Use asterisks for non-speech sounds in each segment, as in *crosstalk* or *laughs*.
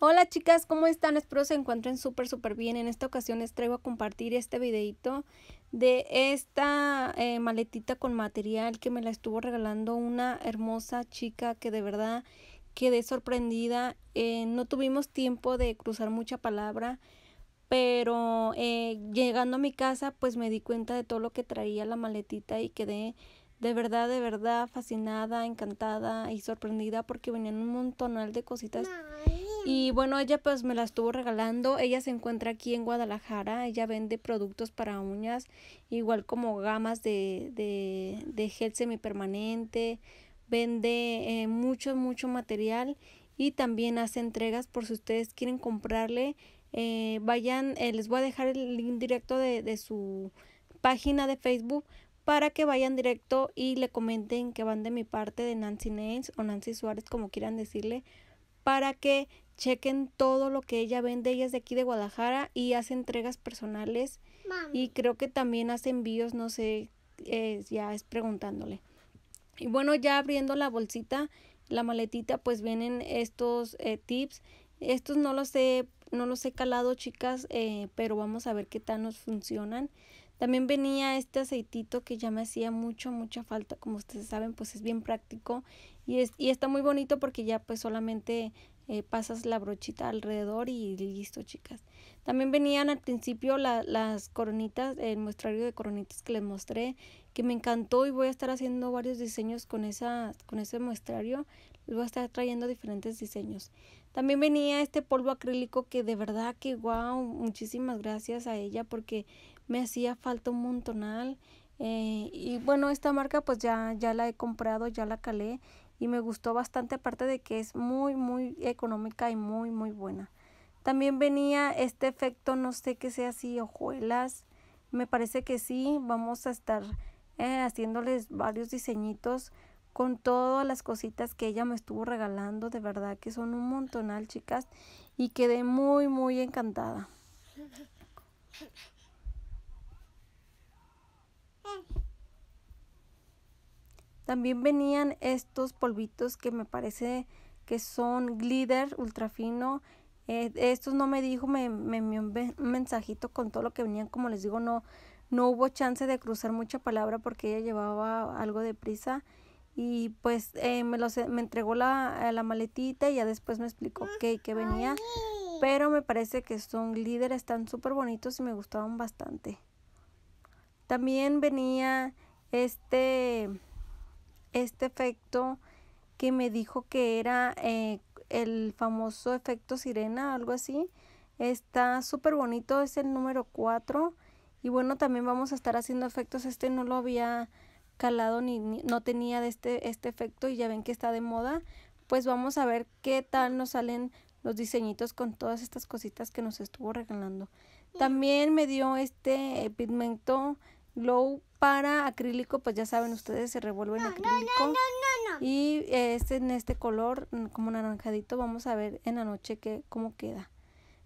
Hola chicas, ¿cómo están? Espero se encuentren súper súper bien. En esta ocasión les traigo a compartir este videito de esta eh, maletita con material que me la estuvo regalando una hermosa chica que de verdad quedé sorprendida. Eh, no tuvimos tiempo de cruzar mucha palabra, pero eh, llegando a mi casa pues me di cuenta de todo lo que traía la maletita y quedé de verdad, de verdad fascinada, encantada y sorprendida porque venían un montonal de cositas. Y bueno, ella pues me la estuvo regalando. Ella se encuentra aquí en Guadalajara. Ella vende productos para uñas, igual como gamas de, de, de gel semipermanente. Vende eh, mucho, mucho material y también hace entregas por si ustedes quieren comprarle. Eh, vayan, eh, les voy a dejar el link directo de, de su página de Facebook para que vayan directo y le comenten que van de mi parte de Nancy Nails o Nancy Suárez, como quieran decirle, para que chequen todo lo que ella vende. Ella es de aquí de Guadalajara y hace entregas personales. Y creo que también hace envíos, no sé, eh, ya es preguntándole. Y bueno, ya abriendo la bolsita, la maletita, pues vienen estos eh, tips. Estos no los he, no calado, chicas, eh, pero vamos a ver qué tal nos funcionan. También venía este aceitito que ya me hacía mucho, mucha falta. Como ustedes saben, pues es bien práctico. Y, es, y está muy bonito porque ya pues solamente eh, pasas la brochita alrededor y listo, chicas. También venían al principio las coronitas, el muestrario de coronitas que les mostré, que me encantó y voy a estar haciendo varios diseños con, esa, con ese muestrario. Les voy a estar trayendo diferentes diseños. También venía este polvo acrílico que de verdad que wow, muchísimas gracias a ella porque me hacía falta un montonal. Eh, y bueno, esta marca pues ya, ya la he comprado, ya la calé y me gustó bastante aparte de que es muy muy económica y muy muy buena. También venía este efecto, no sé qué sea así, hojuelas, me parece que sí, vamos a estar eh, haciéndoles varios diseñitos con todas las cositas que ella me estuvo regalando, de verdad que son un montonal chicas y quedé muy muy encantada. *laughs* También venían estos polvitos que me parece que son glitter ultrafino. fino, eh, estos no me dijo, me envió un mensajito con todo lo que venían. Como les digo, no, no hubo chance de cruzar mucha palabra porque ella llevaba algo de prisa. Y pues eh, me, entregó eh, la, maletita y ya después me explicó mm, qué, venía. Pero me parece que son glitter, están súper bonitos y me gustaban bastante. También venía este este efecto que me dijo que era eh, el famoso efecto sirena, algo así. Está súper bonito, es el número 4. Y bueno, también vamos a estar haciendo efectos. Este no lo había calado ni, no tenía de este, este efecto y ya ven que está de moda. Pues vamos a ver qué tal nos salen los diseñitos con todas estas cositas que nos estuvo regalando. También me dio este pigmento Glow para acrílico, pues ya saben ustedes, se revuelve en acrílico. y este en este color, como naranjadito, vamos a ver en la noche que, cómo queda.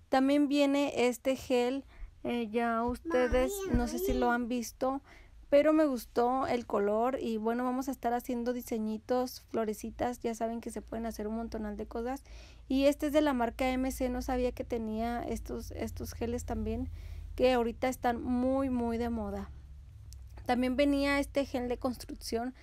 También viene este gel, eh, ya ustedes, no sé si lo han visto, pero me gustó el color y bueno, vamos a estar haciendo diseñitos, florecitas, ya saben que se pueden hacer un montonal de cosas. Y este es de la marca MC, no sabía que tenía estos, estos geles también, que ahorita están muy, muy de moda. También venía este gel de construcción,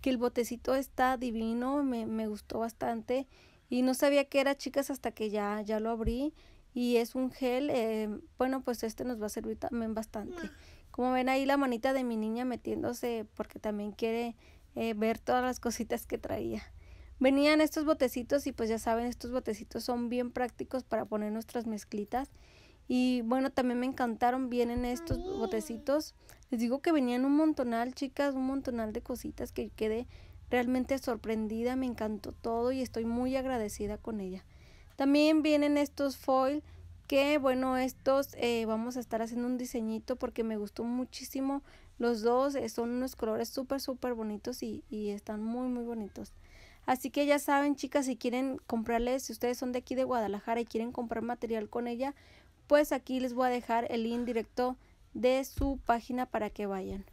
que el botecito está divino, me, gustó bastante. Y no sabía que era, chicas, hasta que ya, ya lo abrí. Y es un gel, eh, bueno, pues este nos va a servir también bastante. Como ven ahí la manita de mi niña metiéndose porque también quiere eh, ver todas las cositas que traía. Venían estos botecitos y pues ya saben, estos botecitos son bien prácticos para poner nuestras mezclitas. Y bueno, también me encantaron, vienen estos botecitos les digo que venían un montonal, chicas, un montonal de cositas que quedé realmente sorprendida, me encantó todo y estoy muy agradecida con ella. También vienen estos foil que bueno, estos eh, vamos a estar haciendo un diseñito porque me gustó muchísimo los dos. Eh, son unos colores súper, súper bonitos y, y están muy, muy bonitos. Así que ya saben, chicas, si quieren comprarles, si ustedes son de aquí de Guadalajara y quieren comprar material con ella, pues aquí les voy a dejar el link directo de su página para que vayan.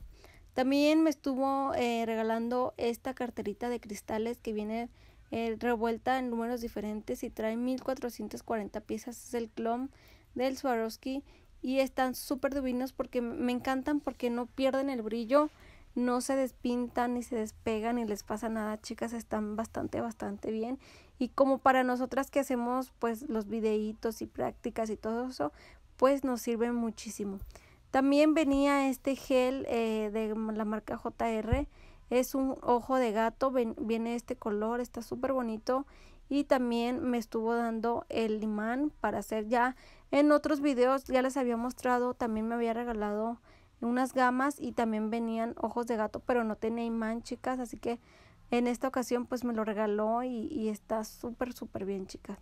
También me estuvo eh, regalando esta carterita de cristales que viene eh, revuelta en números diferentes y trae 1440 piezas. Es el clon del Swarovski y están súper divinos porque me encantan porque no pierden el brillo, no se despintan ni se despegan ni les pasa nada. Chicas, están bastante, bastante bien. Y como para nosotras que hacemos pues los videitos y prácticas y todo eso, pues nos sirven muchísimo. También venía este gel eh, de la marca JR. Es un ojo de gato, viene este color, está súper bonito. Y también me estuvo dando el imán para hacer ya. En otros videos ya les había mostrado, también me había regalado unas gamas y también venían ojos de gato, pero no tenía imán, chicas. Así que en esta ocasión pues me lo regaló y, y está súper, súper bien, chicas.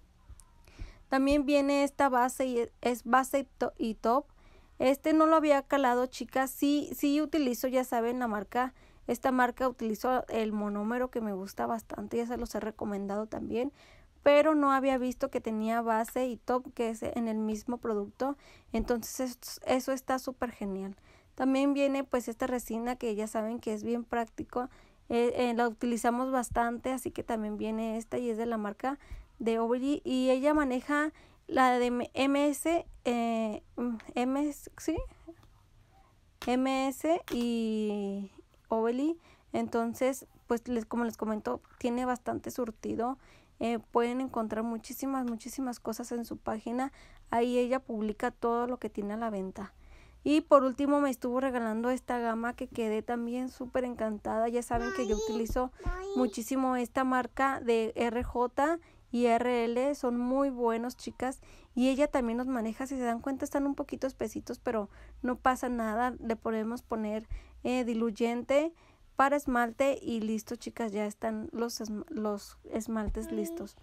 También viene esta base y e, es base y top este no lo había calado, chicas. Sí, sí utilizo, ya saben, la marca. Esta marca utilizó el monómero que me gusta bastante. Ya se los he recomendado también. Pero no había visto que tenía base y top, que es en el mismo producto. Entonces eso está súper genial. También viene pues esta resina que ya saben que es bien práctico. Eh, eh, la utilizamos bastante, así que también viene esta y es de la marca de Obli y ella maneja la de MS eh, MS, mm, ¿sí? MS y Oveli. Entonces, pues como les comento, tiene bastante surtido. Eh, pueden encontrar muchísimas, muchísimas cosas en su página. Ahí ella publica todo lo que tiene a la venta. Y por último me estuvo regalando esta gama que quedé también súper encantada. Ya saben que yo utilizo muchísimo esta marca de RJ y RL son muy buenos, chicas. Y ella también los maneja, si se dan cuenta, están un poquito espesitos, pero no pasa nada. Le podemos poner eh, diluyente para esmalte y listo, chicas, ya están los, los esmaltes listos.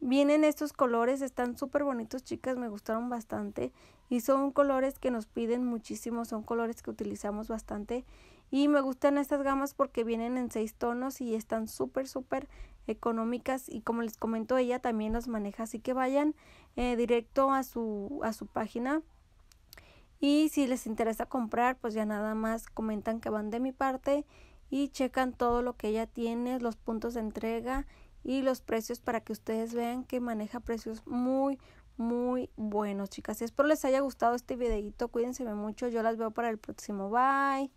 Vienen estos colores, están súper bonitos, chicas, me gustaron bastante. Y son colores que nos piden muchísimo, son colores que utilizamos bastante y me gustan estas gamas porque vienen en seis tonos y están súper, súper económicas y como les comento ella también los maneja así que vayan eh, directo a su, a su página y si les interesa comprar pues ya nada más comentan que van de mi parte y checan todo lo que ella tiene los puntos de entrega y los precios para que ustedes vean que maneja precios muy muy buenos chicas espero les haya gustado este videito cuídense mucho yo las veo para el próximo bye